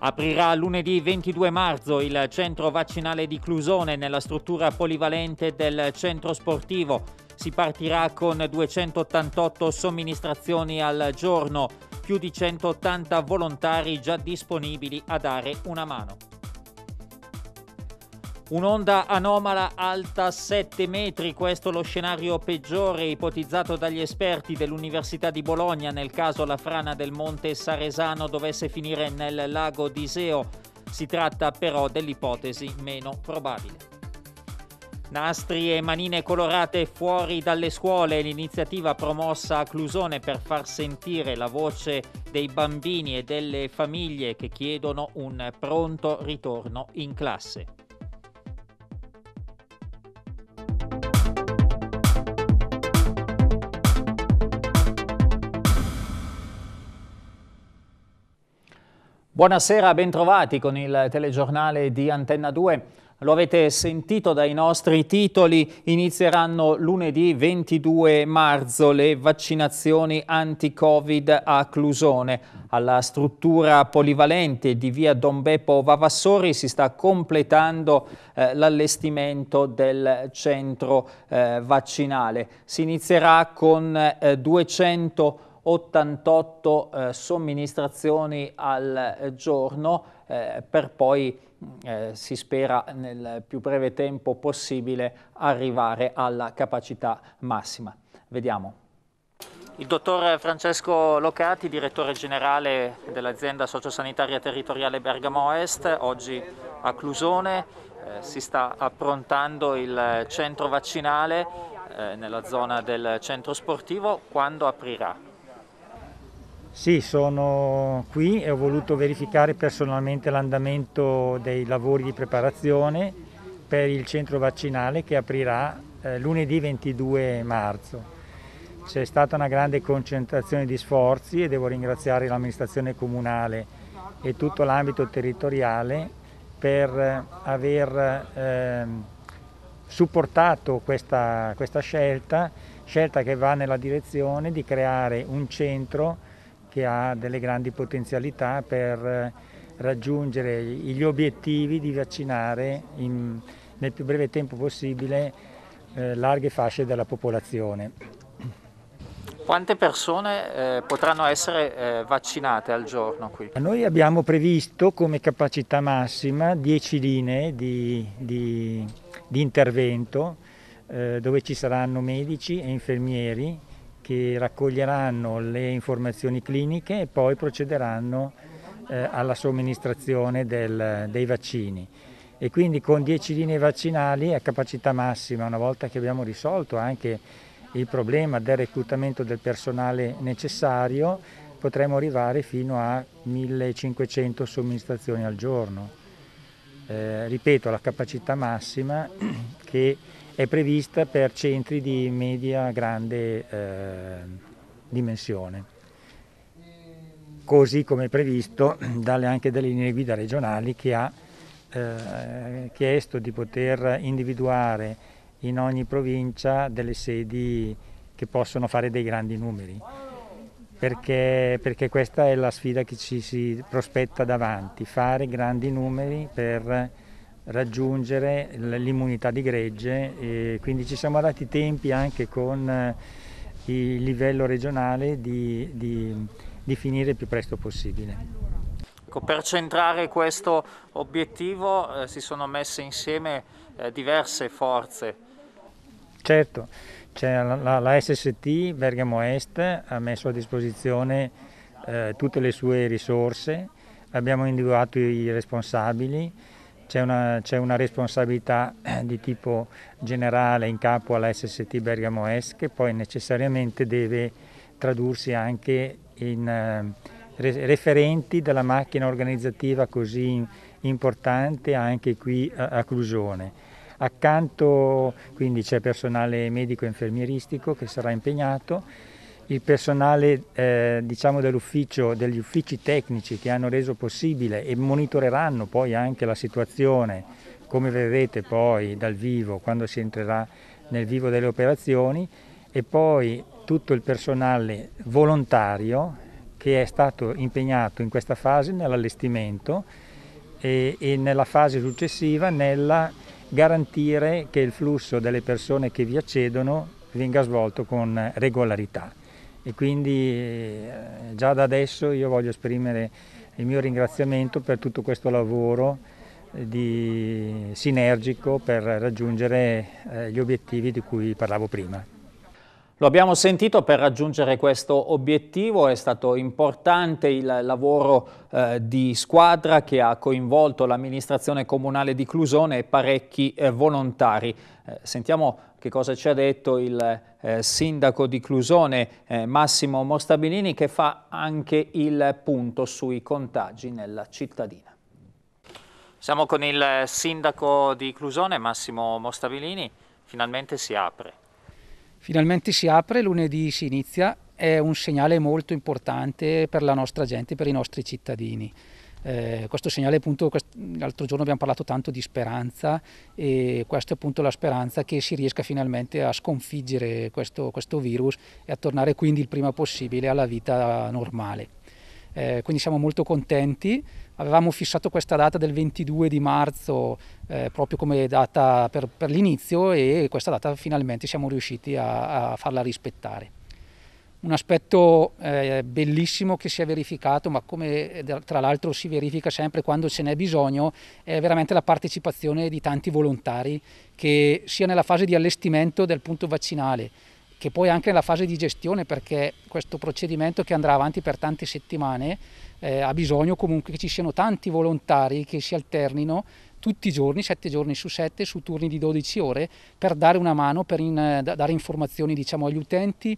Aprirà lunedì 22 marzo il centro vaccinale di Clusone nella struttura polivalente del centro sportivo. Si partirà con 288 somministrazioni al giorno, più di 180 volontari già disponibili a dare una mano. Un'onda anomala alta 7 metri, questo è lo scenario peggiore ipotizzato dagli esperti dell'Università di Bologna nel caso la frana del Monte Saresano dovesse finire nel lago di Iseo. Si tratta però dell'ipotesi meno probabile. Nastri e manine colorate fuori dalle scuole, l'iniziativa promossa a Clusone per far sentire la voce dei bambini e delle famiglie che chiedono un pronto ritorno in classe. Buonasera, bentrovati con il telegiornale di Antenna 2. Lo avete sentito dai nostri titoli, inizieranno lunedì 22 marzo le vaccinazioni anti-Covid a Clusone. Alla struttura polivalente di via Don Beppo Vavassori si sta completando eh, l'allestimento del centro eh, vaccinale. Si inizierà con eh, 200 88 eh, somministrazioni al giorno eh, per poi eh, si spera nel più breve tempo possibile arrivare alla capacità massima. Vediamo. Il dottor Francesco Locati, direttore generale dell'azienda sociosanitaria territoriale Bergamo Est, oggi a Clusone, eh, si sta approntando il centro vaccinale eh, nella zona del centro sportivo, quando aprirà? Sì, sono qui e ho voluto verificare personalmente l'andamento dei lavori di preparazione per il centro vaccinale che aprirà eh, lunedì 22 marzo. C'è stata una grande concentrazione di sforzi e devo ringraziare l'amministrazione comunale e tutto l'ambito territoriale per eh, aver eh, supportato questa, questa scelta, scelta che va nella direzione di creare un centro che ha delle grandi potenzialità per eh, raggiungere gli obiettivi di vaccinare in, nel più breve tempo possibile eh, larghe fasce della popolazione. Quante persone eh, potranno essere eh, vaccinate al giorno qui? Noi abbiamo previsto come capacità massima 10 linee di, di, di intervento eh, dove ci saranno medici e infermieri che raccoglieranno le informazioni cliniche e poi procederanno eh, alla somministrazione del, dei vaccini. E quindi con 10 linee vaccinali a capacità massima, una volta che abbiamo risolto anche il problema del reclutamento del personale necessario, potremo arrivare fino a 1500 somministrazioni al giorno. Eh, ripeto, la capacità massima che è prevista per centri di media grande eh, dimensione così come previsto dalle, anche dalle linee guida regionali che ha eh, chiesto di poter individuare in ogni provincia delle sedi che possono fare dei grandi numeri, perché, perché questa è la sfida che ci si prospetta davanti, fare grandi numeri per raggiungere l'immunità di gregge e quindi ci siamo dati tempi anche con eh, il livello regionale di, di, di finire il più presto possibile. Ecco, per centrare questo obiettivo eh, si sono messe insieme eh, diverse forze. Certo, la, la, la, SST Bergamo Est ha messo a disposizione eh, tutte le sue risorse, abbiamo individuato i responsabili, c'è una, una, responsabilità eh, di tipo generale in capo alla SST Bergamo Est che poi necessariamente deve tradursi anche in eh, referenti della macchina organizzativa così importante anche qui a Clusione. Accanto quindi c'è personale medico e infermieristico che sarà impegnato, il personale eh, diciamo dell'ufficio, degli uffici tecnici che hanno reso possibile e monitoreranno poi anche la situazione, come vedrete poi dal vivo quando si entrerà nel vivo delle operazioni e poi tutto il personale volontario che è stato impegnato in questa fase nell'allestimento e, e nella fase successiva nella garantire che il flusso delle persone che vi accedono venga svolto con regolarità e quindi eh, già da adesso io voglio esprimere il mio ringraziamento per tutto questo lavoro eh, di sinergico per raggiungere eh, gli obiettivi di cui parlavo prima. Lo abbiamo sentito, per raggiungere questo obiettivo è stato importante il lavoro eh, di squadra che ha coinvolto l'amministrazione comunale di Clusone e parecchi eh, volontari. Eh, sentiamo che cosa ci ha detto il eh, sindaco di Clusone eh, Massimo Mostabilini che fa anche il punto sui contagi nella cittadina. Siamo con il sindaco di Clusone Massimo Mostabilini, finalmente si apre. Finalmente si apre, lunedì si inizia, è un segnale molto importante per la nostra gente, per i nostri cittadini. Eh, questo segnale appunto, l'altro giorno abbiamo parlato tanto di speranza e questa è appunto la speranza che si riesca finalmente a sconfiggere questo, questo virus e a tornare quindi il prima possibile alla vita normale. Eh, quindi siamo molto contenti. Avevamo fissato questa data del 22 di marzo eh, proprio come data per, per l'inizio e questa data finalmente siamo riusciti a, a farla rispettare. Un aspetto eh, bellissimo che si è verificato, ma come eh, tra l'altro si verifica sempre quando ce n'è bisogno, è veramente la partecipazione di tanti volontari che sia nella fase di allestimento del punto vaccinale, che poi anche nella fase di gestione, perché questo procedimento che andrà avanti per tante settimane eh, ha bisogno comunque che ci siano tanti volontari che si alternino tutti i giorni, 7 giorni su 7, su turni di 12 ore, per dare una mano, per in, eh, dare informazioni diciamo, agli utenti,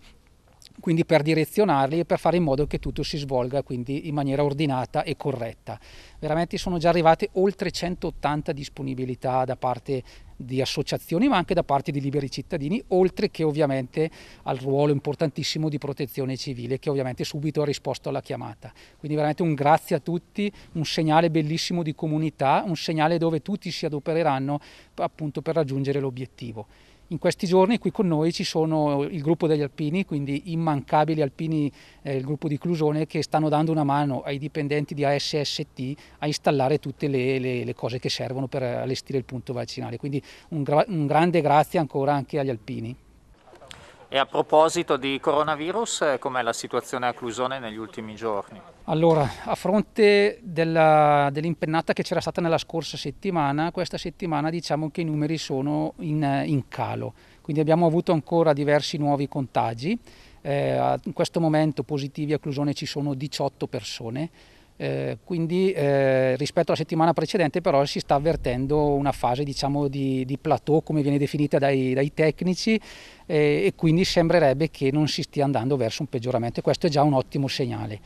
quindi per direzionarli e per fare in modo che tutto si svolga quindi in maniera ordinata e corretta. Veramente sono già arrivate oltre 180 disponibilità da parte di associazioni ma anche da parte di liberi cittadini, oltre che ovviamente al ruolo importantissimo di protezione civile che ovviamente subito ha risposto alla chiamata. Quindi veramente un grazie a tutti, un segnale bellissimo di comunità, un segnale dove tutti si adopereranno appunto per raggiungere l'obiettivo in questi giorni qui con noi ci sono il gruppo degli alpini, quindi immancabili alpini, eh, il gruppo di Clusone, che stanno dando una mano ai dipendenti di ASST a installare tutte le, le, le cose che servono per allestire il punto vaccinale. Quindi un, gra un grande grazie ancora anche agli alpini. E a proposito di coronavirus, eh, com'è la situazione a Clusone negli ultimi giorni? Allora, a fronte dell'impennata che c'era stata nella scorsa settimana, questa settimana diciamo che i numeri sono in, eh, in calo, quindi abbiamo avuto ancora diversi nuovi contagi, eh, in questo momento positivi a Clusone ci sono 18 persone, eh, quindi eh, rispetto alla settimana precedente però si sta avvertendo una fase diciamo, di, di, plateau come viene definita dai, dai tecnici eh, e quindi sembrerebbe che non si stia andando verso un peggioramento e questo è già un ottimo segnale.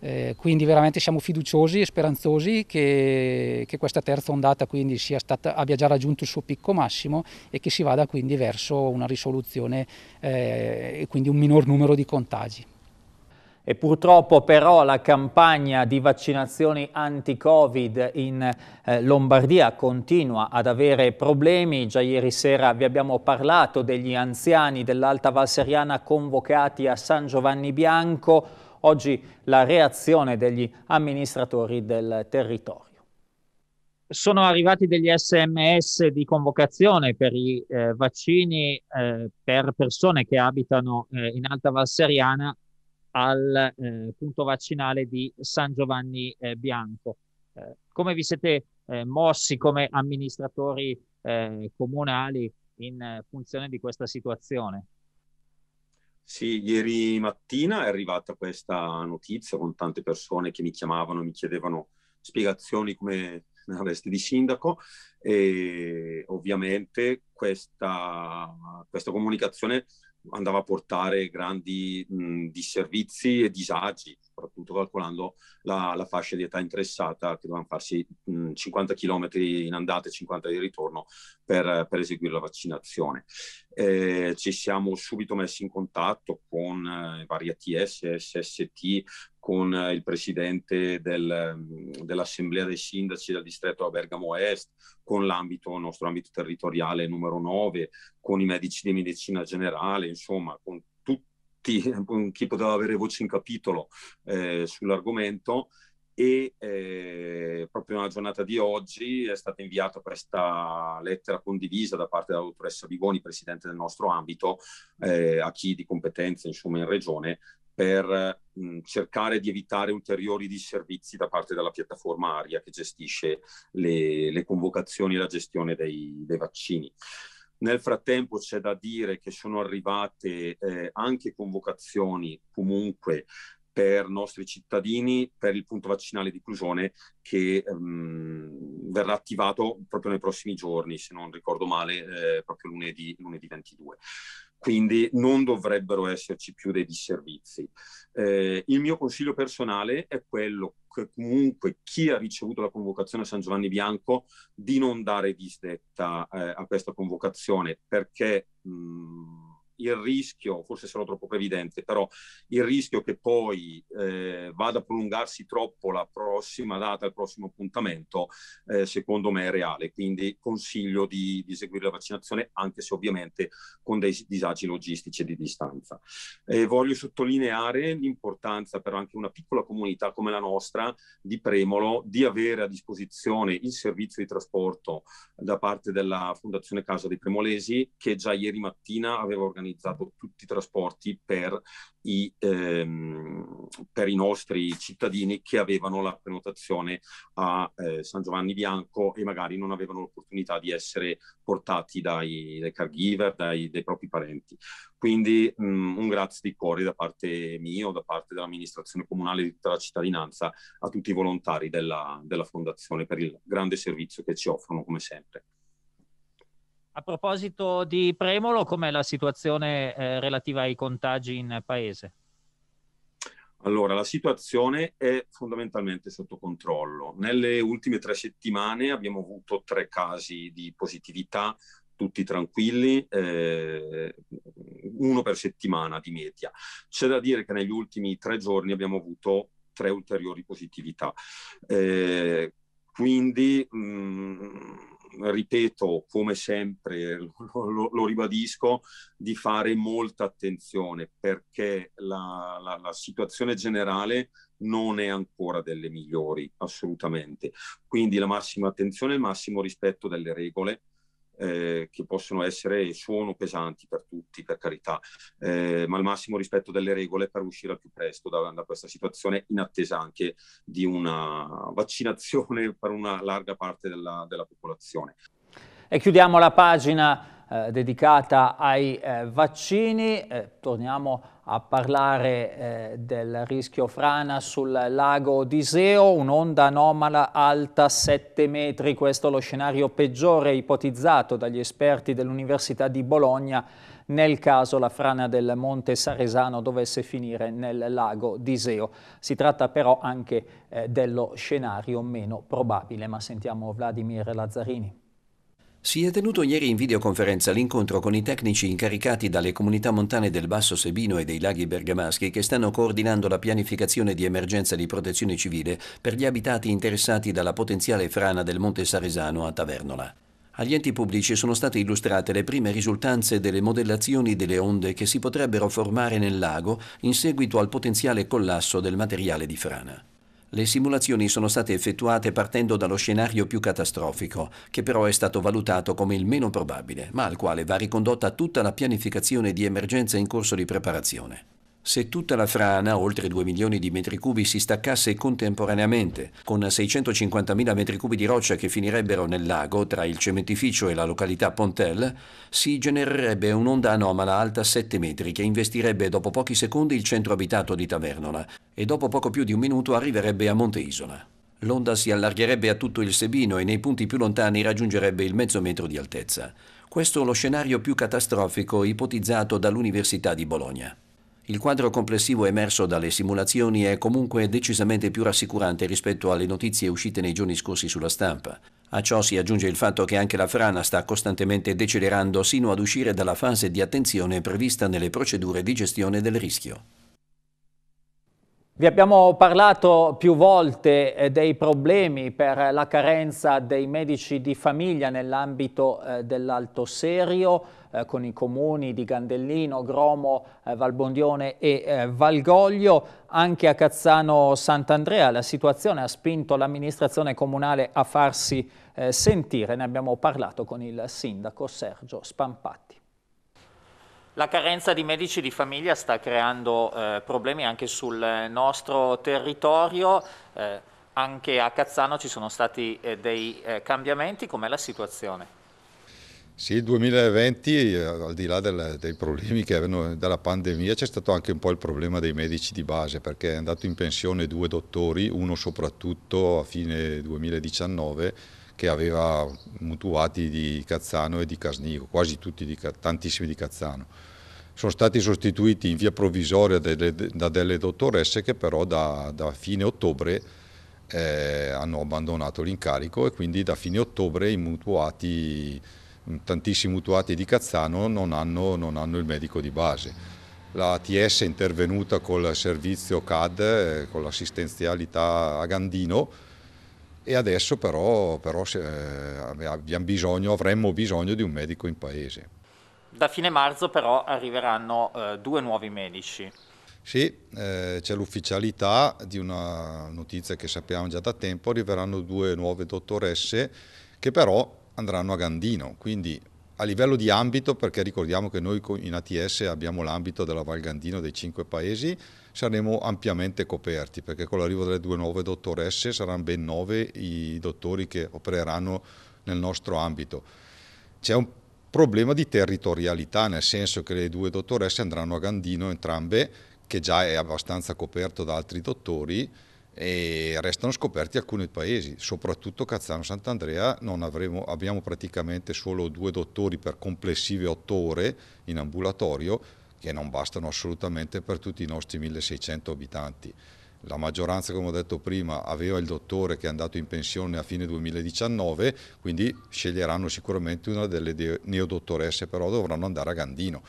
Eh, quindi veramente siamo fiduciosi e speranzosi che, che questa terza ondata stata, abbia già raggiunto il suo picco massimo e che si vada quindi verso una risoluzione eh, e quindi un minor numero di contagi. E purtroppo però la campagna di vaccinazioni anti-Covid in eh, Lombardia continua ad avere problemi. Già ieri sera vi abbiamo parlato degli anziani dell'Alta Valseriana convocati a San Giovanni Bianco. Oggi la reazione degli amministratori del territorio. Sono arrivati degli sms di convocazione per i eh, vaccini eh, per persone che abitano eh, in Alta Valseriana al eh, punto vaccinale di San Giovanni eh, Bianco. Eh, come vi siete eh, mossi come amministratori eh, comunali in eh, funzione di questa situazione? Sì, ieri mattina è arrivata questa notizia con tante persone che mi chiamavano, mi chiedevano spiegazioni come nella veste di sindaco e ovviamente questa, questa comunicazione andava a portare grandi mh, disservizi e disagi, soprattutto calcolando la, la, fascia di età interessata che dovevano farsi mh, 50 km in andata e 50 di ritorno per, per eseguire la vaccinazione. Eh, ci siamo subito messi in contatto con eh, vari ATS, SST con eh, il presidente del, mm, dell'Assemblea dei Sindaci del distretto a Bergamo Est, con l'ambito, il nostro ambito territoriale numero 9, con i medici di medicina generale, insomma, con tutti, con chi poteva avere voce in capitolo eh, sull'argomento. E eh, proprio nella giornata di oggi è stata inviata questa lettera condivisa da parte della dottoressa Bigoni, presidente del nostro ambito, eh, a chi di competenza insomma, in regione per mh, cercare di evitare ulteriori disservizi da parte della piattaforma Aria che gestisce le, le convocazioni e la gestione dei, dei vaccini. Nel frattempo c'è da dire che sono arrivate eh, anche convocazioni comunque per nostri cittadini per il punto vaccinale di Clusione che ehm, verrà attivato proprio nei prossimi giorni, se non ricordo male, eh, proprio lunedì, lunedì 22 quindi non dovrebbero esserci più dei disservizi. Eh, il mio consiglio personale è quello che comunque chi ha ricevuto la convocazione a San Giovanni Bianco di non dare disdetta eh, a questa convocazione perché mh, mm, il rischio, forse sarò troppo previdente, però il rischio che poi eh, vada a prolungarsi troppo la prossima data, il prossimo appuntamento, eh, secondo me è reale. Quindi consiglio di, di, eseguire la vaccinazione, anche se ovviamente con dei disagi logistici e di distanza. Eh, voglio sottolineare l'importanza per anche una piccola comunità come la nostra di Premolo di avere a disposizione il servizio di trasporto da parte della Fondazione Casa dei Premolesi, che già ieri mattina aveva organizzato organizzato tutti i trasporti per i, ehm, per i nostri cittadini che avevano la prenotazione a eh, San Giovanni Bianco e magari non avevano l'opportunità di essere portati dai, dai caregiver, dai, dai propri parenti. Quindi mh, mm, un grazie di cuore da parte mio, da parte dell'amministrazione comunale di tutta la cittadinanza, a tutti i volontari della, della Fondazione per il grande servizio che ci offrono come sempre. A proposito di Premolo, com'è la situazione eh, relativa ai contagi in paese? Allora, la situazione è fondamentalmente sotto controllo. Nelle ultime tre settimane abbiamo avuto tre casi di positività, tutti tranquilli, eh, uno per settimana di media. C'è da dire che negli ultimi tre giorni abbiamo avuto tre ulteriori positività. Eh, quindi... Mh, mm, ripeto come sempre, lo, lo, lo, ribadisco, di fare molta attenzione perché la, la, la situazione generale non è ancora delle migliori, assolutamente. Quindi la massima attenzione, il massimo rispetto delle regole eh, che possono essere e sono pesanti per tutti, per carità, eh, ma al massimo rispetto delle regole per uscire al più presto da, da questa situazione in attesa anche di una vaccinazione per una larga parte della, della popolazione. E chiudiamo la pagina eh, dedicata ai eh, vaccini, eh, torniamo a a parlare eh, del rischio frana sul lago Odiseo, un'onda anomala alta 7 metri, questo è lo scenario peggiore ipotizzato dagli esperti dell'Università di Bologna nel caso la frana del Monte Saresano dovesse finire nel lago d'Iseo. Si tratta però anche eh, dello scenario meno probabile, ma sentiamo Vladimir Lazzarini. Si è tenuto ieri in videoconferenza l'incontro con i tecnici incaricati dalle comunità montane del Basso Sebino e dei laghi bergamaschi che stanno coordinando la pianificazione di emergenza di protezione civile per gli abitati interessati dalla potenziale frana del Monte Saresano a Tavernola. Agli enti pubblici sono state illustrate le prime risultanze delle modellazioni delle onde che si potrebbero formare nel lago in seguito al potenziale collasso del materiale di frana. Le simulazioni sono state effettuate partendo dallo scenario più catastrofico, che però è stato valutato come il meno probabile, ma al quale va ricondotta tutta la pianificazione di emergenza in corso di preparazione. Se tutta la frana, oltre 2 milioni di metri cubi, si staccasse contemporaneamente, con 650.000 metri cubi di roccia che finirebbero nel lago tra il cementificio e la località Pontel, si genererebbe un'onda anomala alta 7 metri che investirebbe dopo pochi secondi il centro abitato di Tavernola e dopo poco più di un minuto arriverebbe a Monte Isola. L'onda si allargherebbe a tutto il Sebino e nei punti più lontani raggiungerebbe il mezzo metro di altezza. Questo è lo scenario più catastrofico ipotizzato dall'Università di Bologna. Il quadro complessivo emerso dalle simulazioni è comunque decisamente più rassicurante rispetto alle notizie uscite nei giorni scorsi sulla stampa. A ciò si aggiunge il fatto che anche la frana sta costantemente decelerando sino ad uscire dalla fase di attenzione prevista nelle procedure di gestione del rischio. Vi abbiamo parlato più volte eh, dei problemi per la carenza dei medici di famiglia nell'ambito eh, dell'Alto Serio. Eh, con i comuni di Gandellino, Gromo, eh, Valbondione e eh, Valgoglio. Anche a Cazzano Sant'Andrea la situazione ha spinto l'amministrazione comunale a farsi eh, sentire. Ne abbiamo parlato con il sindaco Sergio Spampatti. La carenza di medici di famiglia sta creando eh, problemi anche sul eh, nostro territorio. Eh, anche a Cazzano ci sono stati eh, dei cambiamenti. Com'è la situazione? Sì, il 2020, eh, al di là del, dei problemi che avevano dalla pandemia, c'è stato anche un po' il problema dei medici di base, perché è andato in pensione due dottori, uno soprattutto a fine 2019, che aveva mutuati di Cazzano e di Casnico, quasi tutti, di, tantissimi di Cazzano. Sono stati sostituiti in via provvisoria delle, da delle dottoresse che però da, da fine ottobre eh, hanno abbandonato l'incarico e quindi da fine ottobre i mutuati tantissimi mutuati di Cazzano non hanno, non hanno il medico di base. La ATS è intervenuta col servizio CAD, eh, con l'assistenzialità a Gandino, e adesso però, però se, eh, bisogno, avremmo bisogno di un medico in paese. Da fine marzo però arriveranno eh, due nuovi medici. Sì, eh, c'è l'ufficialità di una notizia che sappiamo già da tempo, arriveranno due nuove dottoresse che però andranno a Gandino, quindi a livello di ambito, perché ricordiamo che noi in ATS abbiamo l'ambito della Val Gandino dei cinque paesi, saremo ampiamente coperti, perché con l'arrivo delle due nuove dottoresse saranno ben nove i dottori che opereranno nel nostro ambito. C'è un problema di territorialità, nel senso che le due dottoresse andranno a Gandino entrambe, che già è abbastanza coperto da altri dottori, e restano scoperti alcuni paesi, soprattutto Cazzano Sant'Andrea abbiamo praticamente solo due dottori per complessive otto ore in ambulatorio che non bastano assolutamente per tutti i nostri 1600 abitanti. La maggioranza, come ho detto prima, aveva il dottore che è andato in pensione a fine 2019, quindi sceglieranno sicuramente una delle neodottoresse, però dovranno andare a Gandino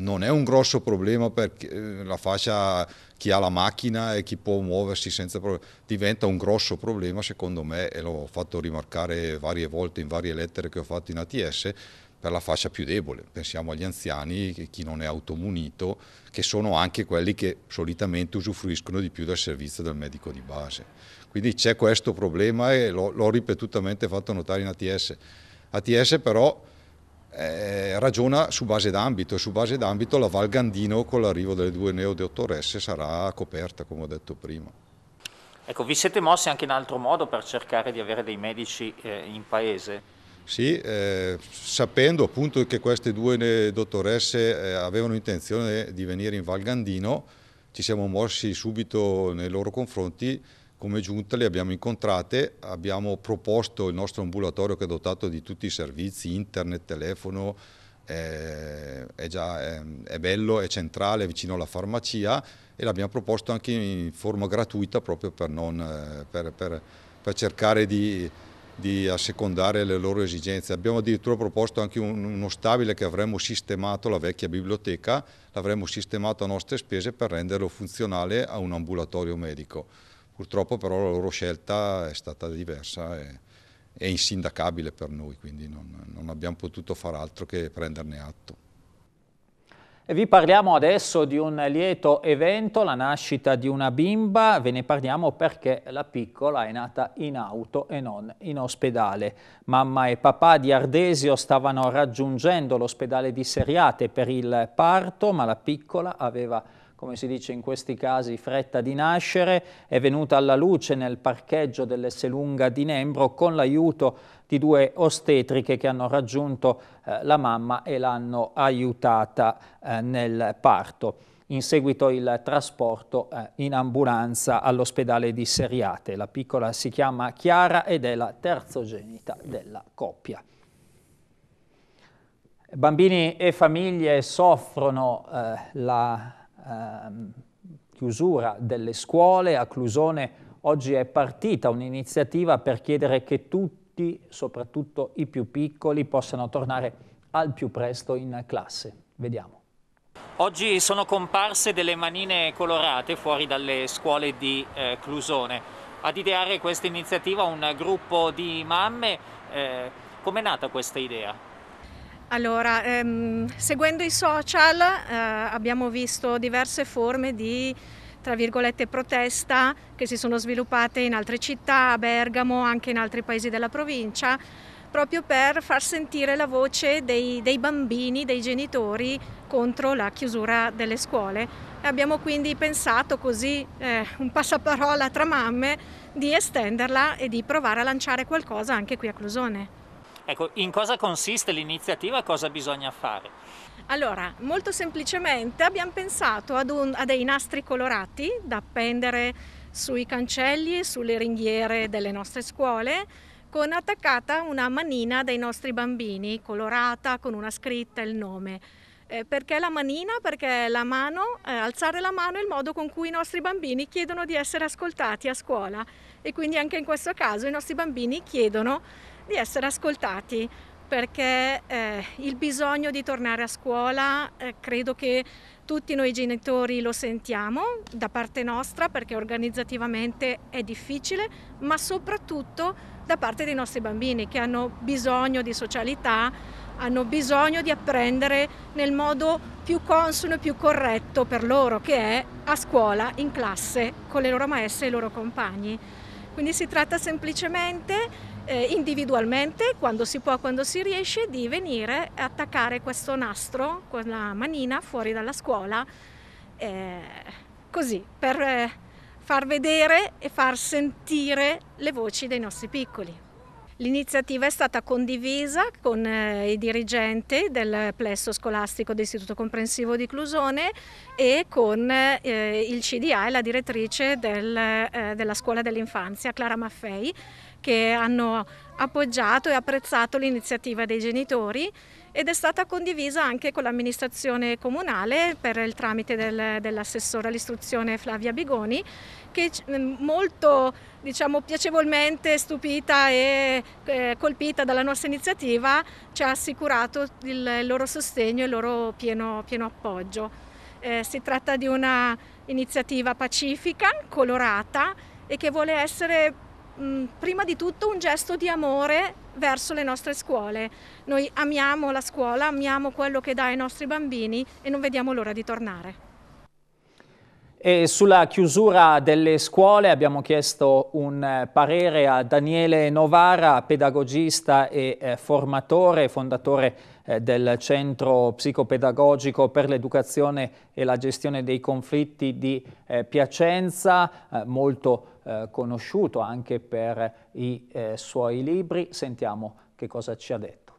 non è un grosso problema per eh, la fascia chi ha la macchina e chi può muoversi senza problemi, diventa un grosso problema secondo me e l'ho fatto rimarcare varie volte in varie lettere che ho fatto in ATS per la fascia più debole, pensiamo agli anziani, chi non è automunito, che sono anche quelli che solitamente usufruiscono di più del servizio del medico di base. Quindi c'è questo problema e l'ho ripetutamente fatto notare in ATS. ATS però eh, ragiona su base d'ambito e su base d'ambito la Val Gandino con l'arrivo delle due neodottoresse sarà coperta come ho detto prima. Ecco, vi siete mossi anche in altro modo per cercare di avere dei medici eh, in paese? Sì, eh, sapendo appunto che queste due dottoresse eh, avevano intenzione di venire in Val Gandino, ci siamo mossi subito nei loro confronti come giunta le abbiamo incontrate, abbiamo proposto il nostro ambulatorio che è dotato di tutti i servizi, internet, telefono, è, è, già, è, è bello, è centrale, è vicino alla farmacia e l'abbiamo proposto anche in forma gratuita proprio per, non, eh, per, per, per cercare di, di assecondare le loro esigenze. Abbiamo addirittura proposto anche un, uno stabile che avremmo sistemato, la vecchia biblioteca, l'avremmo sistemato a nostre spese per renderlo funzionale a un ambulatorio medico. Purtroppo però la loro scelta è stata diversa e, e insindacabile per noi, quindi non, non abbiamo potuto far altro che prenderne atto. E vi parliamo adesso di un lieto evento, la nascita di una bimba, ve ne parliamo perché la piccola è nata in auto e non in ospedale. Mamma e papà di Ardesio stavano raggiungendo l'ospedale di Seriate per il parto, ma la piccola aveva come si dice in questi casi, fretta di nascere, è venuta alla luce nel parcheggio dell'Esselunga di Nembro con l'aiuto di due ostetriche che hanno raggiunto eh, la mamma e l'hanno aiutata eh, nel parto. In seguito il trasporto eh, in ambulanza all'ospedale di Seriate. La piccola si chiama Chiara ed è la terzogenita della coppia. Bambini e famiglie soffrono eh, la Ehm, chiusura delle scuole, a Clusone oggi è partita un'iniziativa per chiedere che tutti, soprattutto i più piccoli, possano tornare al più presto in classe. Vediamo. Oggi sono comparse delle manine colorate fuori dalle scuole di eh, Clusone. Ad ideare questa iniziativa un gruppo di mamme, eh, com'è nata questa idea? Allora, ehm, seguendo i social eh, abbiamo visto diverse forme di tra virgolette protesta che si sono sviluppate in altre città, a Bergamo, anche in altri paesi della provincia, proprio per far sentire la voce dei, dei bambini, dei genitori contro la chiusura delle scuole. E abbiamo quindi pensato così, eh, un passaparola tra mamme, di estenderla e di provare a lanciare qualcosa anche qui a Clusone. Ecco, in cosa consiste l'iniziativa, cosa bisogna fare? Allora, molto semplicemente abbiamo pensato ad un, a dei nastri colorati da appendere sui cancelli e sulle ringhiere delle nostre scuole con attaccata una manina dei nostri bambini, colorata con una scritta e il nome. Eh, perché la manina? Perché la mano, eh, alzare la mano è il modo con cui i nostri bambini chiedono di essere ascoltati a scuola e quindi anche in questo caso i nostri bambini chiedono di essere ascoltati perché eh, il bisogno di tornare a scuola eh, credo che tutti noi genitori lo sentiamo da parte nostra perché organizzativamente è difficile, ma soprattutto da parte dei nostri bambini che hanno bisogno di socialità, hanno bisogno di apprendere nel modo più consono e più corretto per loro, che è a scuola, in classe, con le loro maestre e i loro compagni. Quindi si tratta semplicemente eh, individualmente, quando si può, quando si riesce, di venire e attaccare questo nastro con la manina fuori dalla scuola, eh, così, per eh, far vedere e far sentire le voci dei nostri piccoli. L'iniziativa è stata condivisa con eh, i dirigenti del plesso scolastico dell'Istituto Comprensivo di Clusone e con eh, il CDA e la direttrice del, eh, della scuola dell'infanzia, Clara Maffei, che hanno appoggiato e apprezzato l'iniziativa dei genitori ed è stata condivisa anche con l'amministrazione comunale per il tramite del, dell'assessora all'istruzione Flavia Bigoni che mm, molto diciamo, piacevolmente stupita e eh, colpita dalla nostra iniziativa ci ha assicurato il, il loro sostegno e il loro pieno, pieno appoggio. Eh, si tratta di una iniziativa pacifica, colorata e che vuole essere mh, mm, prima di tutto un gesto di amore verso le nostre scuole. Noi amiamo la scuola, amiamo quello che dà ai nostri bambini e non vediamo l'ora di tornare. E sulla chiusura delle scuole abbiamo chiesto un eh, parere a Daniele Novara, pedagogista e eh, formatore, fondatore eh, del Centro Psicopedagogico per l'Educazione e la Gestione dei Conflitti di eh, Piacenza, eh, molto eh, conosciuto anche per i suoi libri. Sentiamo che cosa ci ha detto.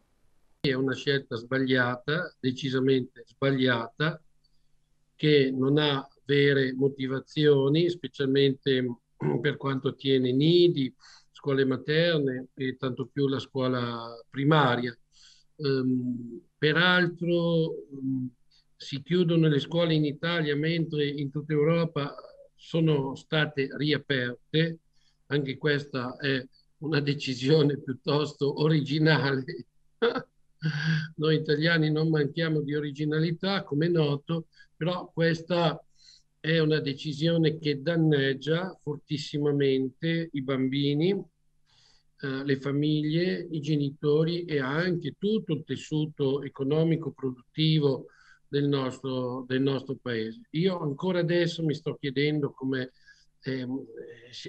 È una scelta sbagliata, decisamente sbagliata, che non ha vere motivazioni, specialmente per quanto attiene nidi, scuole materne e tanto più la scuola primaria. Um, peraltro um, si chiudono le scuole in Italia mentre in tutta Europa sono state riaperte. Anche questa è una decisione piuttosto originale. Noi italiani non manchiamo di originalità, come noto, però questa è una decisione che danneggia fortissimamente i bambini, eh, le famiglie, i genitori e anche tutto il tessuto economico produttivo del nostro, del nostro paese. Io ancora adesso mi sto chiedendo come eh,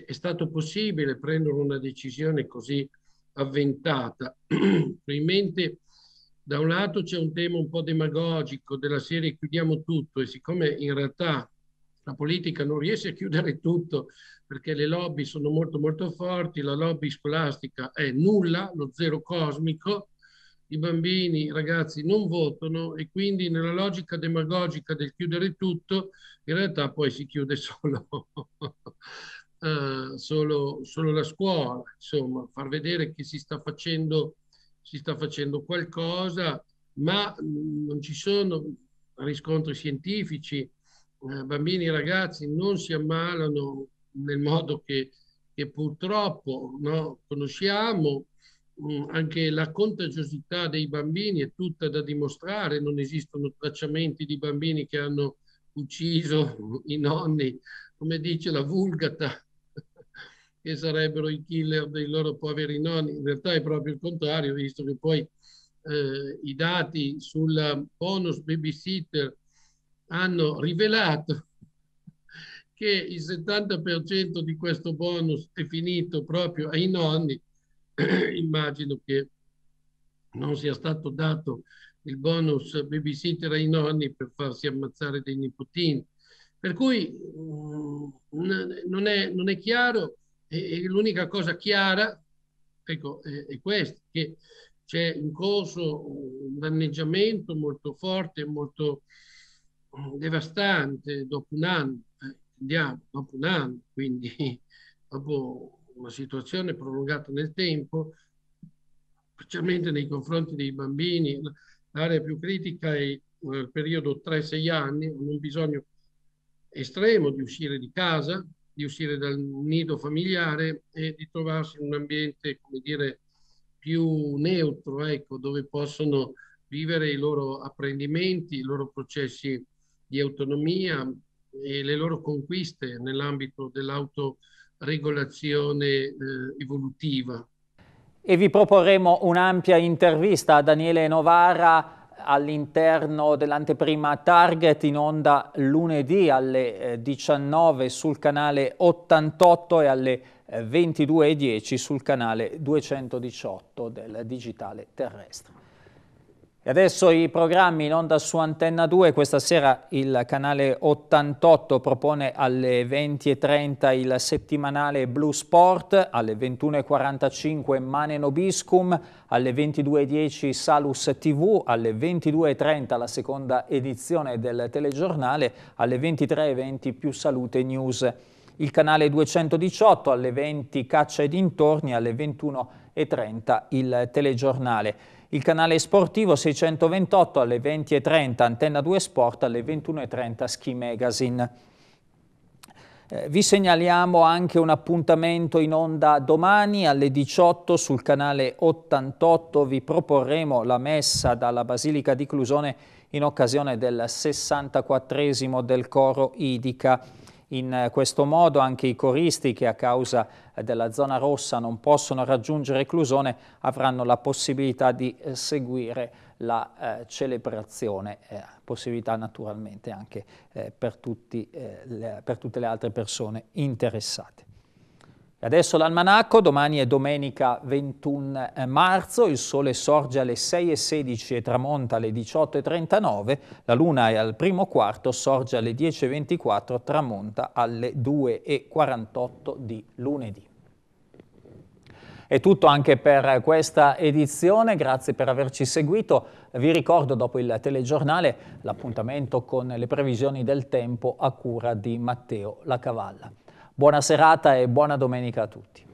è stato possibile prendere una decisione così avventata. Probabilmente da un lato c'è un tema un po' demagogico della serie chiudiamo tutto e siccome in realtà la politica non riesce a chiudere tutto perché le lobby sono molto molto forti, la lobby scolastica è nulla, lo zero cosmico, i bambini, i ragazzi non votano e quindi nella logica demagogica del chiudere tutto, in realtà poi si chiude solo, uh, solo, solo la scuola, insomma, far vedere che si sta facendo, si sta facendo qualcosa, ma mm, non ci sono riscontri scientifici, eh, bambini e ragazzi non si ammalano nel modo che, che purtroppo no, conosciamo, mm, anche la contagiosità dei bambini è tutta da dimostrare, non esistono tracciamenti di bambini che hanno ucciso i nonni, come dice la Vulgata, che sarebbero i killer dei loro poveri nonni. In realtà è proprio il contrario, visto che poi eh, i dati sul bonus babysitter hanno rivelato che il 70% di questo bonus è finito proprio ai nonni, immagino che non sia stato dato il bonus babysitter ai nonni per farsi ammazzare dei nipotini. Per cui mm, non è, non è chiaro, l'unica cosa chiara ecco, è, è questa, che c'è in corso un danneggiamento molto forte, molto eh, devastante dopo un anno, eh, andiamo, dopo un anno, quindi dopo una situazione prolungata nel tempo, specialmente nei confronti dei bambini, l'area più critica è il eh, periodo 3-6 anni, con un bisogno estremo di uscire di casa, di uscire dal nido familiare e di trovarsi in un ambiente, come dire, più neutro, ecco, dove possono vivere i loro apprendimenti, i loro processi di autonomia e le loro conquiste nell'ambito dell'autoregolazione eh, evolutiva. E vi proporremo un'ampia intervista a Daniele Novara all'interno dell'anteprima Target in onda lunedì alle 19 eh, sul canale 88 e alle 22.10 eh, sul canale 218 del digitale terrestre. E adesso i programmi in onda su Antenna 2, questa sera il canale 88 propone alle 20.30 il settimanale Blue Sport, alle 21.45 Mane Nobiscum, alle 22.10 Salus TV, alle 22.30 la seconda edizione del telegiornale, alle 23.20 più Salute News il canale 218, alle 20 Caccia e dintorni, alle 21.30 il telegiornale. Il canale sportivo 628 alle 20.30, Antenna 2 Sport, alle 21.30 Ski Magazine. Eh, vi segnaliamo anche un appuntamento in onda domani alle 18 sul canale 88. Vi proporremo la messa dalla Basilica di Clusone in occasione del 64 esimo del coro Idica in eh, questo modo anche i coristi che a causa eh, della zona rossa non possono raggiungere Clusone avranno la possibilità di eh, seguire la eh, celebrazione, eh, possibilità naturalmente anche eh, per, tutti, le, per tutte le altre persone interessate. E Adesso l'almanacco, domani è domenica 21 eh, marzo, il sole sorge alle 6.16 e tramonta alle 18.39, la luna è al primo quarto, sorge alle 10.24, tramonta alle 2.48 di lunedì. È tutto anche per questa edizione, grazie per averci seguito. Vi ricordo dopo il telegiornale l'appuntamento con le previsioni del tempo a cura di Matteo Lacavalla. Buona serata e buona domenica a tutti.